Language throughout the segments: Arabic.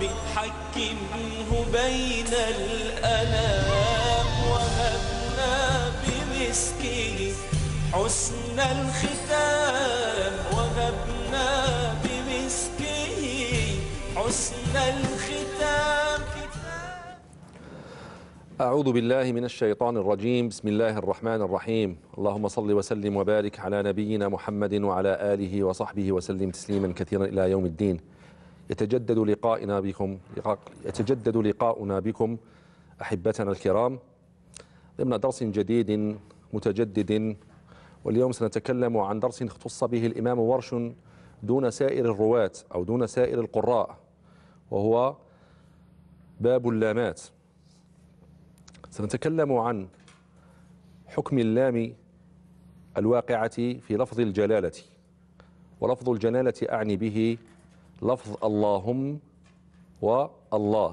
ربي منه بين الأنام وهبنا بمسكه حسن الختام وهبنا بمسكه حسن الختام أعوذ بالله من الشيطان الرجيم بسم الله الرحمن الرحيم اللهم صل وسلم وبارك على نبينا محمد وعلى آله وصحبه وسلم تسليما كثيرا إلى يوم الدين يتجدد لقائنا بكم يتجدد لقاؤنا بكم أحبتنا الكرام ضمن درس جديد متجدد واليوم سنتكلم عن درس اختص به الإمام ورش دون سائر الرواة أو دون سائر القراء وهو باب اللامات سنتكلم عن حكم اللام الواقعة في لفظ الجلالة ولفظ الجلالة أعني به لفظ اللهم والله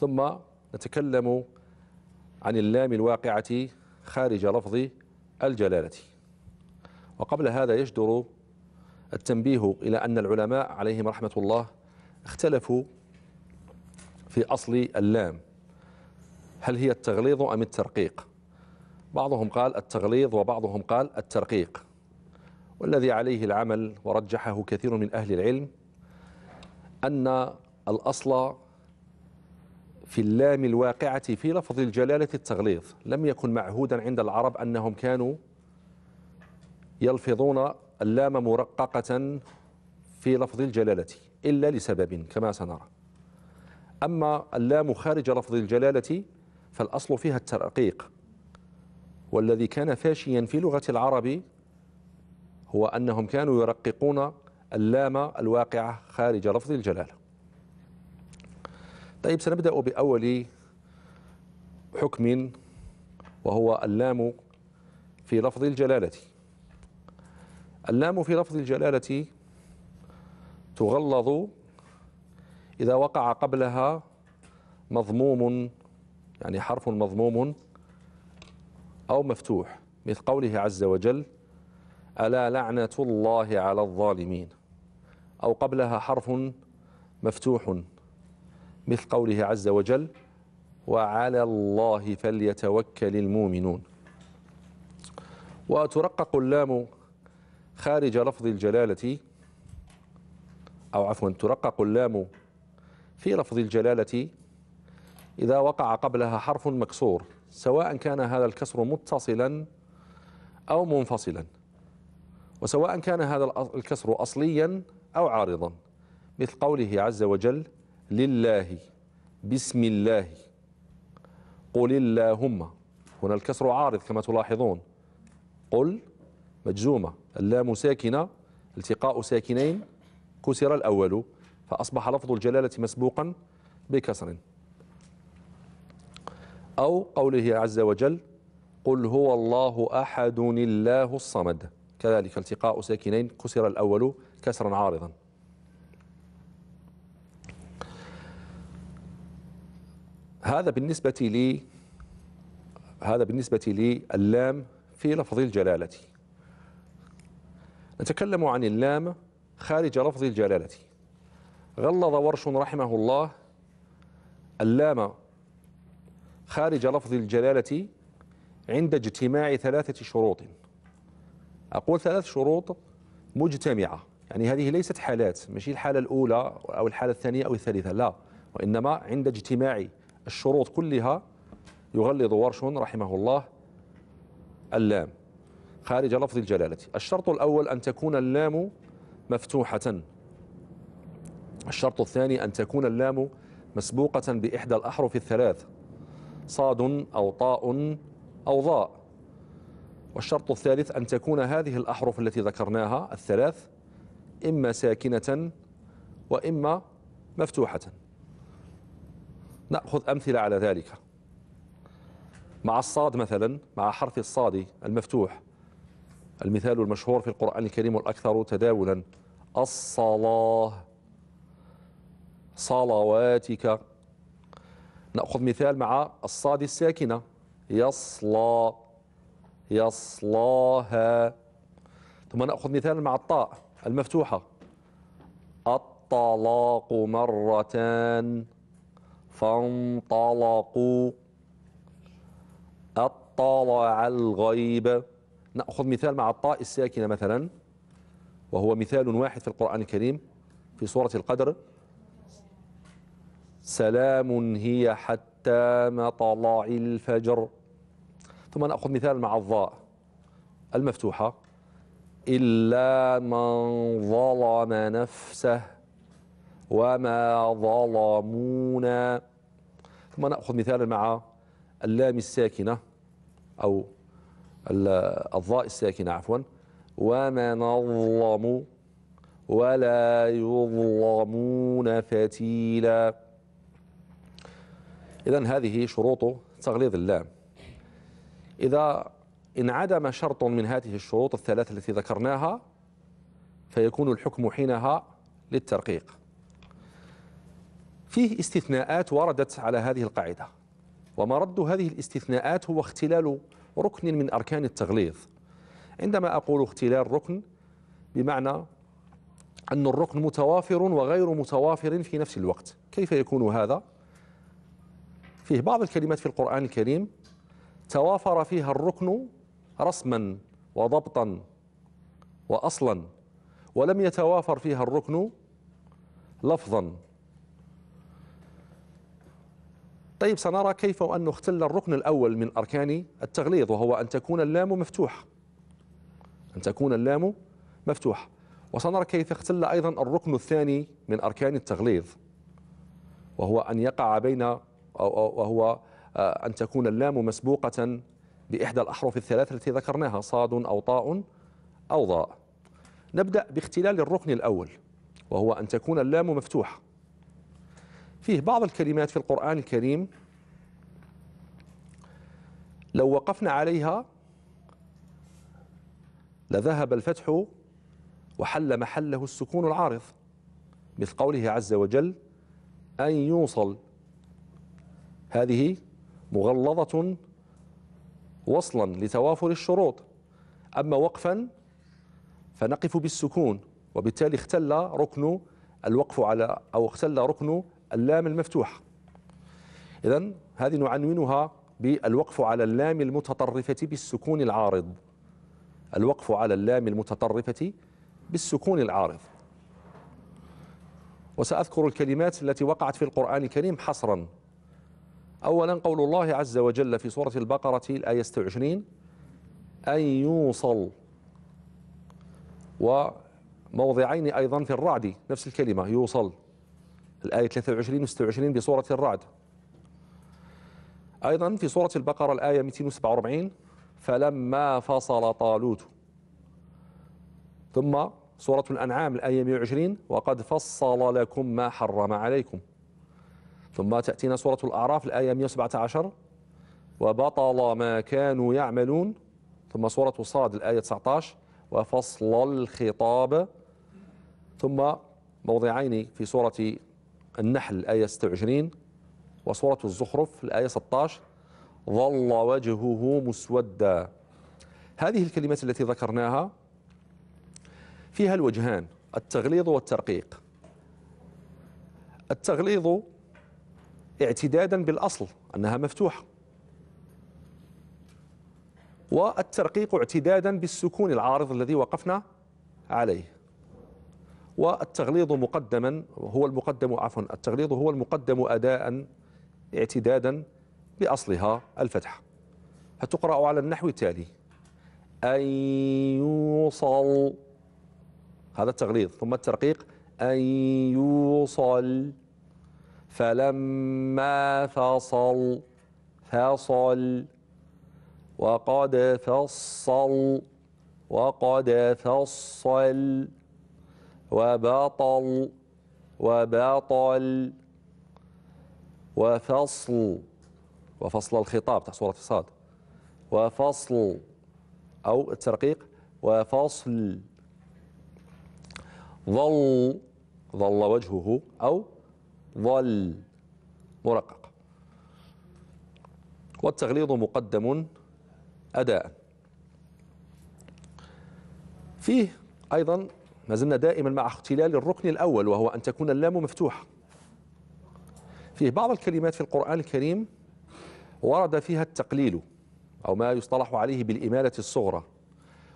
ثم نتكلم عن اللام الواقعة خارج لفظ الجلالة وقبل هذا يجدر التنبيه إلى أن العلماء عليهم رحمة الله اختلفوا في أصل اللام هل هي التغليظ أم الترقيق بعضهم قال التغليظ وبعضهم قال الترقيق والذي عليه العمل ورجحه كثير من أهل العلم أن الأصل في اللام الواقعة في لفظ الجلالة التغليظ لم يكن معهودا عند العرب أنهم كانوا يلفظون اللام مرققة في لفظ الجلالة إلا لسبب كما سنرى أما اللام خارج لفظ الجلالة فالأصل فيها الترقيق والذي كان فاشيا في لغة العرب هو أنهم كانوا يرققون اللام الواقعة خارج لفظ الجلالة طيب سنبدأ بأول حكم وهو اللام في لفظ الجلالة اللام في لفظ الجلالة تغلظ إذا وقع قبلها مضموم يعني حرف مضموم أو مفتوح مثل قوله عز وجل ألا لعنة الله على الظالمين أو قبلها حرف مفتوح مثل قوله عز وجل وعلى الله فليتوكل المؤمنون وترقق اللام خارج لفظ الجلالة أو عفوا ترقق اللام في لفظ الجلالة إذا وقع قبلها حرف مكسور سواء كان هذا الكسر متصلا أو منفصلا وسواء كان هذا الكسر أصليا أو عارضا مثل قوله عز وجل لله بسم الله قل اللهم هنا الكسر عارض كما تلاحظون قل مجزومة اللام ساكنة التقاء ساكنين كسر الأول فأصبح لفظ الجلالة مسبوقا بكسر أو قوله عز وجل قل هو الله أحد الله الصمد كذلك التقاء ساكنين كسر الأول كسرا عارضا هذا بالنسبة لي هذا بالنسبة لي اللام في لفظ الجلالة نتكلم عن اللام خارج لفظ الجلالة غلظ ورش رحمه الله اللام خارج لفظ الجلالة عند اجتماع ثلاثة شروط أقول ثلاث شروط مجتمعة يعني هذه ليست حالات ماشي الحالة الأولى أو الحالة الثانية أو الثالثة لا وإنما عند اجتماع الشروط كلها يغلظ ورش رحمه الله اللام خارج لفظ الجلالة الشرط الأول أن تكون اللام مفتوحة الشرط الثاني أن تكون اللام مسبوقة بإحدى الأحرف الثلاث صاد أو طاء أو ضاء والشرط الثالث أن تكون هذه الأحرف التي ذكرناها الثلاث إما ساكنة وإما مفتوحة نأخذ أمثلة على ذلك مع الصاد مثلا مع حرف الصاد المفتوح المثال المشهور في القرآن الكريم والأكثر تداولا الصلاة صلواتك نأخذ مثال مع الصاد الساكنة يصلى يصلاها ثم نأخذ مثال مع الطاء المفتوحة الطلاق مرتان فانطلقوا اطلع الغيب نأخذ مثال مع الطاء الساكنة مثلا وهو مثال واحد في القرآن الكريم في سورة القدر سلام هي حتى مطلع الفجر ثم نأخذ مثال مع الظاء المفتوحة إلا من ظلم نفسه وما ظلمونا ثم نأخذ مثالا مع اللام الساكنة أو الظاء الساكنة عفوا وما نظلم ولا يظلمون فتيلا إذا هذه شروط تغليظ اللام إذا انعدم شرط من هذه الشروط الثلاثة التي ذكرناها فيكون الحكم حينها للترقيق فيه استثناءات وردت على هذه القاعدة ومرد هذه الاستثناءات هو اختلال ركن من أركان التغليظ عندما أقول اختلال ركن بمعنى أن الركن متوافر وغير متوافر في نفس الوقت كيف يكون هذا؟ فيه بعض الكلمات في القرآن الكريم توافر فيها الركن رسما وضبطا واصلا ولم يتوافر فيها الركن لفظا طيب سنرى كيف أن نختل الركن الأول من أركان التغليظ وهو أن تكون اللام مفتوحة أن تكون اللام مفتوحة وسنرى كيف اختل أيضا الركن الثاني من أركان التغليظ وهو أن يقع بين أو, أو وهو آه، أن تكون اللام مسبوقة بإحدى الأحرف الثلاثة التي ذكرناها صاد أو طاء أو ضاء نبدأ باختلال الركن الأول وهو أن تكون اللام مفتوحة فيه بعض الكلمات في القرآن الكريم لو وقفنا عليها لذهب الفتح وحل محله السكون العارض مثل قوله عز وجل أن يوصل هذه مغلظة وصلا لتوافر الشروط أما وقفا فنقف بالسكون وبالتالي اختل ركن الوقف على أو اختل ركن اللام المفتوحة إذا هذه نعنونها بالوقف على اللام المتطرفة بالسكون العارض الوقف على اللام المتطرفة بالسكون العارض وسأذكر الكلمات التي وقعت في القرآن الكريم حصرا أولا قول الله عز وجل في سورة البقرة الآية 26 أن يوصل وموضعين أيضا في الرعد نفس الكلمة يوصل الآية 23 و 26 بسورة الرعد أيضا في سورة البقرة الآية 247 فلما فصل طالوت ثم سورة الأنعام الآية 120 وقد فصل لكم ما حرم عليكم ثم تأتينا سورة الأعراف الآية 117 وبطل ما كانوا يعملون ثم سورة صاد الآية 19 وفصل الخطاب ثم موضعين في سورة النحل الآية 26 وسورة الزخرف الآية 16 ظل وجهه مسودا هذه الكلمات التي ذكرناها فيها الوجهان التغليظ والترقيق التغليظ اعتدادا بالأصل أنها مفتوحة والترقيق اعتدادا بالسكون العارض الذي وقفنا عليه والتغليظ مقدما هو المقدم عفوا التغليظ هو المقدم أداء اعتدادا بأصلها الفتحة فتقرأ على النحو التالي أن يوصل هذا التغليظ ثم الترقيق أن يوصل فلما فصل فصل وقد فصل وقد فصل وبطل وبطل وفصل وفصل الخطاب تحت صورة الصاد وفصل أو الترقيق وفصل ظل ظل وجهه أو ظل مرقق والتغليظ مقدم أداء فيه أيضا ما زلنا دائما مع اختلال الركن الأول وهو أن تكون اللام مفتوحة فيه بعض الكلمات في القرآن الكريم ورد فيها التقليل أو ما يصطلح عليه بالإمالة الصغرى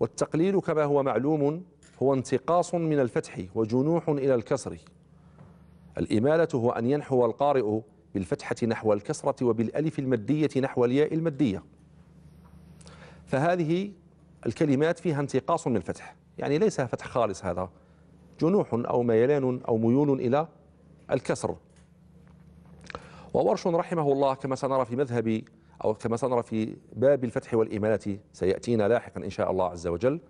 والتقليل كما هو معلوم هو انتقاص من الفتح وجنوح إلى الكسر الإمالة هو أن ينحو القارئ بالفتحة نحو الكسرة وبالألف المدية نحو الياء المدية فهذه الكلمات فيها انتقاص من الفتح يعني ليس فتح خالص هذا جنوح أو ميلان أو ميول إلى الكسر وورش رحمه الله كما سنرى في مذهب أو كما سنرى في باب الفتح والإمالة سيأتينا لاحقا إن شاء الله عز وجل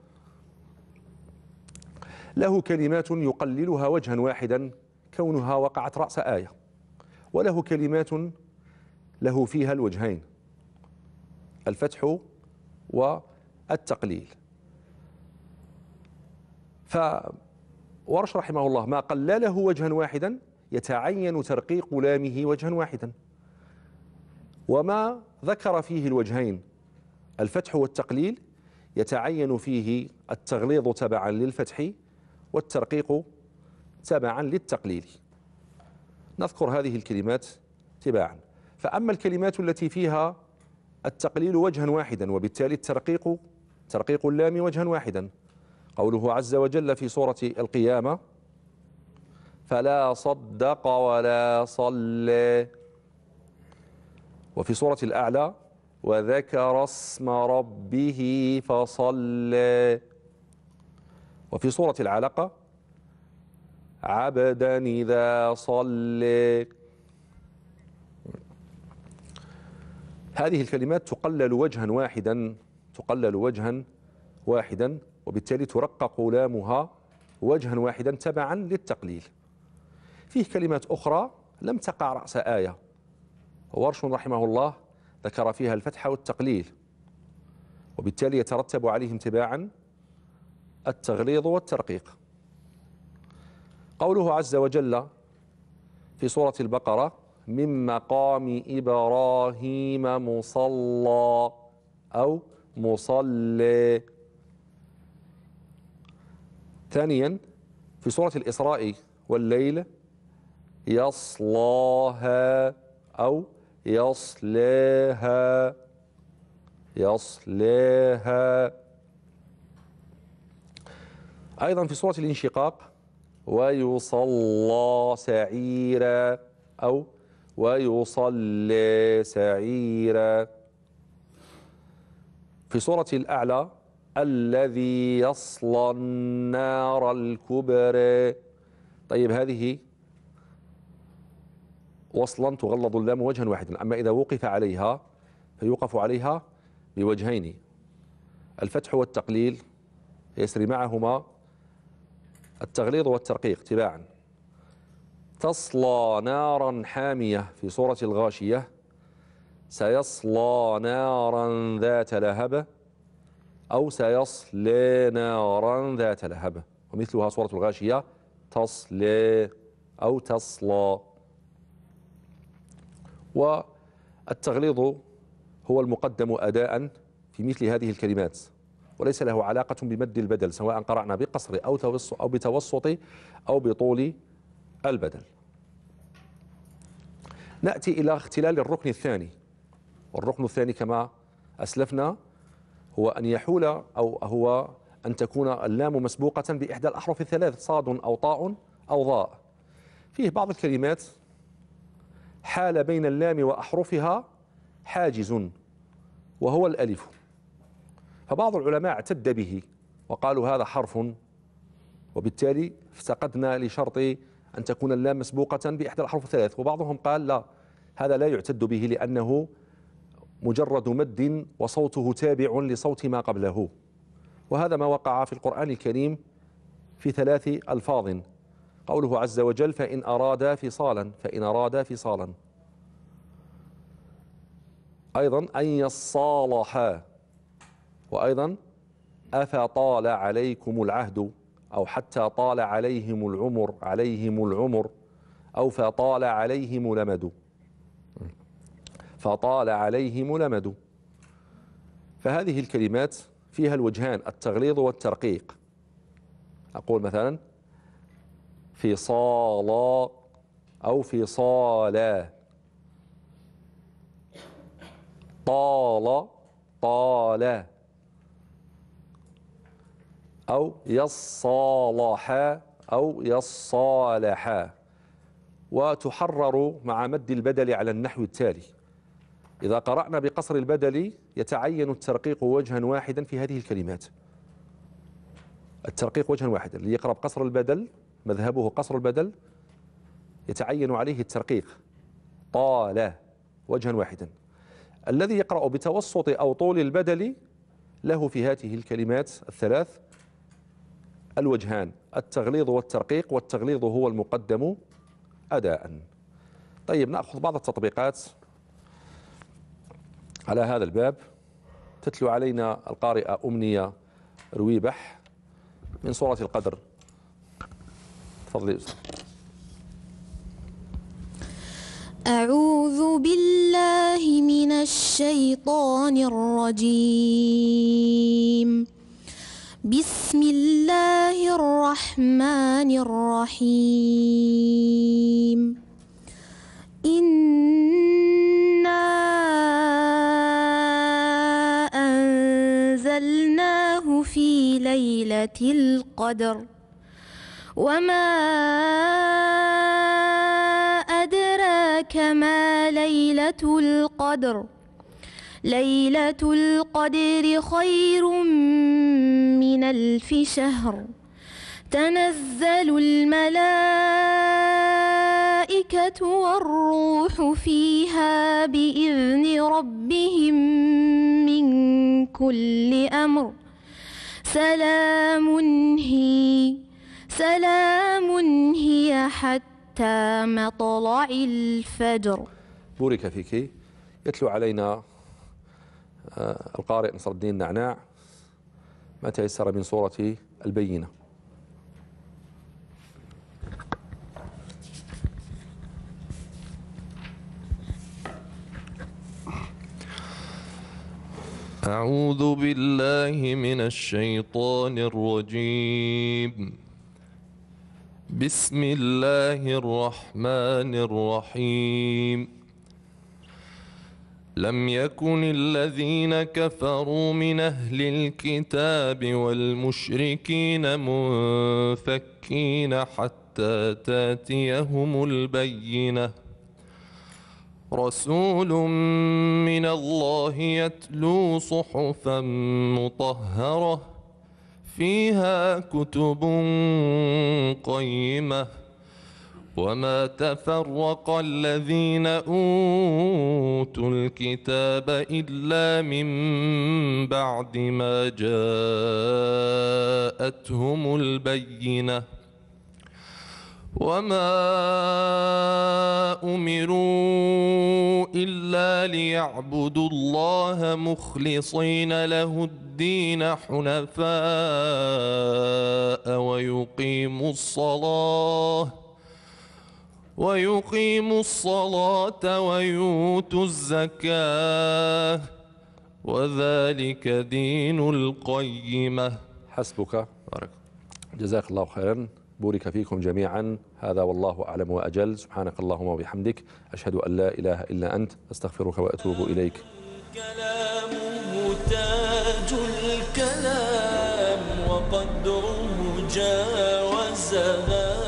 له كلمات يقللها وجها واحدا كونها وقعت رأس آية وله كلمات له فيها الوجهين الفتح والتقليل فورش رحمه الله ما قلله وجها واحدا يتعين ترقيق لامه وجها واحدا وما ذكر فيه الوجهين الفتح والتقليل يتعين فيه التغليظ تبعا للفتح والترقيق تبعا للتقليل نذكر هذه الكلمات تباعا فأما الكلمات التي فيها التقليل وجها واحدا وبالتالي الترقيق ترقيق اللام وجها واحدا قوله عز وجل في سورة القيامة فلا صدق ولا صلى وفي سورة الأعلى وذكر اسم ربه فصلى وفي سورة العلقة عبدا إذا صلى هذه الكلمات تقلل وجها واحدا تقلل وجها واحدا وبالتالي ترقق لامها وجها واحدا تبعا للتقليل فيه كلمات أخرى لم تقع رأس آية ورش رحمه الله ذكر فيها الفتح والتقليل وبالتالي يترتب عليهم تباعا التغليظ والترقيق قوله عز وجل في سورة البقرة من مقام إبراهيم مصلى أو مصلى ثانيا في سورة الإسراء والليل يصلاها أو يصلاها يصلاها أيضا في سورة الانشقاق ويصلى سعيرا أو ويصلى سعيرا في سورة الأعلى الذي يصلى النار الكبرى طيب هذه وصلا تغلظ اللام وجها واحدا أما إذا وقف عليها فيوقف عليها بوجهين الفتح والتقليل يسري معهما التغليظ والترقيق تباعا تصلى نارا حامية في سورة الغاشية سيصلى نارا ذات لهبة أو سيصلي نارا ذات لهبة ومثلها سورة الغاشية تصلي أو تصلى والتغليظ هو المقدم أداء في مثل هذه الكلمات وليس له علاقة بمد البدل سواء قرأنا بقصر أو أو بتوسط أو بطول البدل نأتي إلى اختلال الركن الثاني والركن الثاني كما أسلفنا هو أن يحول أو هو أن تكون اللام مسبوقة بإحدى الأحرف الثلاث صاد أو طاء أو ضاء فيه بعض الكلمات حال بين اللام وأحرفها حاجز وهو الألف فبعض العلماء اعتد به وقالوا هذا حرف وبالتالي افتقدنا لشرط أن تكون اللام مسبوقة بإحدى الأحرف الثلاث وبعضهم قال لا هذا لا يعتد به لأنه مجرد مد وصوته تابع لصوت ما قبله وهذا ما وقع في القرآن الكريم في ثلاث ألفاظ قوله عز وجل فإن أراد فصالا فإن أراد فصالا أيضا أن يصالحا وأيضا أفطال عليكم العهد أو حتى طال عليهم العمر عليهم العمر أو فطال عليهم لمد فطال عليهم لمد فهذه الكلمات فيها الوجهان التغليظ والترقيق أقول مثلا في صالا أو في صالا طال طال أو يصالحا أو يصالحا وتحرر مع مد البدل على النحو التالي إذا قرأنا بقصر البدل يتعين الترقيق وجها واحدا في هذه الكلمات الترقيق وجها واحدا اللي يقرأ بقصر البدل مذهبه قصر البدل يتعين عليه الترقيق طال وجها واحدا الذي يقرأ بتوسط أو طول البدل له في هاته الكلمات الثلاث الوجهان التغليظ والترقيق والتغليظ هو المقدم أداء طيب نأخذ بعض التطبيقات على هذا الباب تتلو علينا القارئة أمنية رويبح من سورة القدر تفضلي أعوذ بالله من الشيطان الرجيم بسم الله الرحمن الرحيم إنا أنزلناه في ليلة القدر وما أدراك ما ليلة القدر ليلة القدر خير من ألف شهر تنزل الملائكة والروح فيها بإذن ربهم من كل أمر سلام هي سلام هي حتى مطلع الفجر بورك فيك يتلو علينا آه، القارئ نصر الدين نعناع ما تيسر من صورة البينة أعوذ بالله من الشيطان الرجيم بسم الله الرحمن الرحيم لم يكن الذين كفروا من أهل الكتاب والمشركين منفكين حتى تاتيهم البينة رسول من الله يتلو صحفا مطهرة فيها كتب قيمه وما تفرق الذين اوتوا الكتاب الا من بعد ما جاءتهم البينه وما امروا الا ليعبدوا الله مخلصين له الدين حنفاء ويقيموا الصلاه ويقيموا الصلاة ويؤتوا الزكاة وذلك دين القيمة حسبك بارك جزاك الله خيرا بورك فيكم جميعا هذا والله أعلم وأجل سبحانك اللهم وبحمدك أشهد أن لا إله إلا أنت أستغفرك وأتوب إليك كلامه تاج الكلام وقدره جاوزها